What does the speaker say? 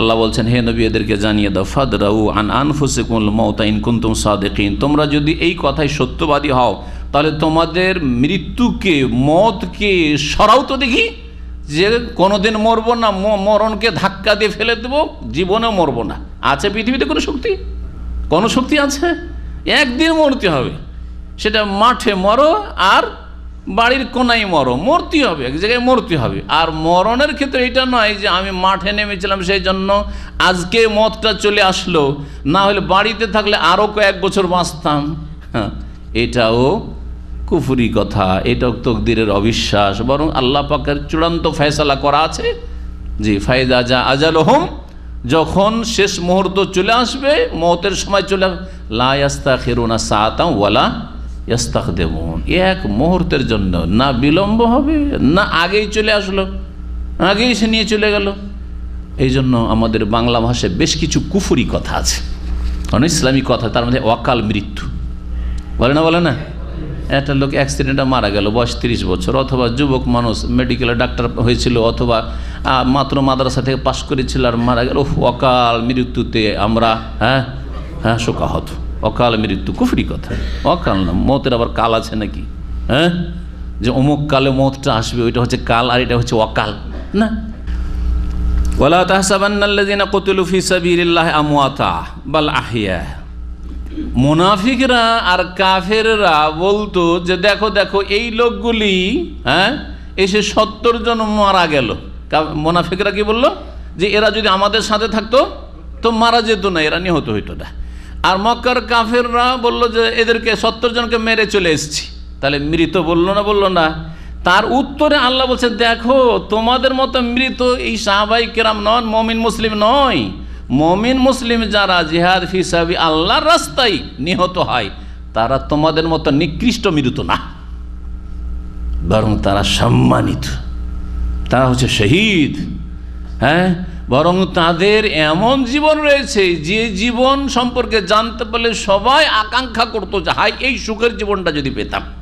আল্লাহ বলছেন হে নবী এদেরকে জানিয়ে দাও ফাদ রাউ আন আনফুসিকুল মৌতাইন কুন্তুম সাদেকিন তোমরা যদি এই কথায় সত্যবাদী হও তাহলে তোমাদের মৃত্যুকে মতকে সরাও তো দেখি যে কোনোদিন মরবো না মরণকে ধাক্কা দিয়ে ফেলে দেবো জীবনেও মরবো না আছে পৃথিবীতে কোনো শক্তি কোনো শক্তি আছে একদিন মরতে হবে সেটা মাঠে মরো আর বাড়ির কোনায় মরো মরতে হবে এক জায়গায় মরতে হবে আর মরণের ক্ষেত্রে এটা নয় যে আমি মাঠে নেমেছিলাম সেই জন্য আজকে মতটা চলে আসলো না হলে বাড়িতে থাকলে আরও কয়েক বছর বাঁচতাম হ্যাঁ, এটাও কুফুরি কথা এটাও তকদিরের অবিশ্বাস বরং আল্লাহ পাকের চূড়ান্ত ফয়সালা করা আছে জি ফায়দা যা আজাল হোম যখন শেষ মুহূর্ত চলে আসবে মতের সময় চলে আসবে লাস্তা খেরুনা সাতাম ওয়ালা ইয়াস্তাক দেবন এক মুহূর্তের জন্য না বিলম্ব হবে না আগেই চলে আসলো আগেই সে নিয়ে চলে গেল এই জন্য আমাদের বাংলা ভাষায় বেশ কিছু কুফুরি কথা আছে অন ইসলামী কথা তার মধ্যে অকাল মৃত্যু বলে না বলে না একটা লোক অ্যাক্সিডেন্টে মারা গেল বয়স তিরিশ বছর অথবা যুবক মানুষ মেডিকেলে ডাক্তার হয়েছিল অথবা মাত্র মাদ্রাসা থেকে পাশ করেছিল আর মারা গেল অকাল মৃত্যুতে আমরা হ্যাঁ হ্যাঁ শোকাহত অকাল মৃত্যু কুফরি কথা অকাল না মতের আবার কাল আছে নাকি হ্যাঁ যে অমুক কালে মতটা আসবে ওইটা হচ্ছে কাল আর এটা হচ্ছে অকাল না ওলা তাহসাবান্নাল্লাযিনা কুতিলু ফি সাবিলিল্লাহি আমওয়াতা বাল আহিয়া মুনাফিকরা আর কাফেররা বলতো যে দেখো দেখো এই লোকগুলি হ্যাঁ এসে সত্তর জন মারা গেল মোনাফিকরা কি বলল যে এরা যদি আমাদের সাথে থাকতো তো মারা যেত না এরা নিহত হইতো না আর মক্কার কাফেররা বলল যে এদেরকে সত্তর জনকে মেরে চলে এসছি তাহলে মৃত বললো না বললো না তার উত্তরে আল্লাহ বলছে দেখো তোমাদের মতো মৃত এই সাহাবাই কেরাম নন মমিন মুসলিম নয় মমিন মুসলিম যারা জিহাদ ফিসাবি আল্লাহর রাস্তায় নিহত হয় তারা তোমাদের মতো নিকৃষ্ট মৃত না বরং তারা সম্মানিত তারা হচ্ছে শহীদ হ্যাঁ বরং তাদের এমন জীবন রয়েছে যে জীবন সম্পর্কে জানতে পারলে সবাই আকাঙ্ক্ষা করতো যে হাই এই সুখের জীবনটা যদি পেতাম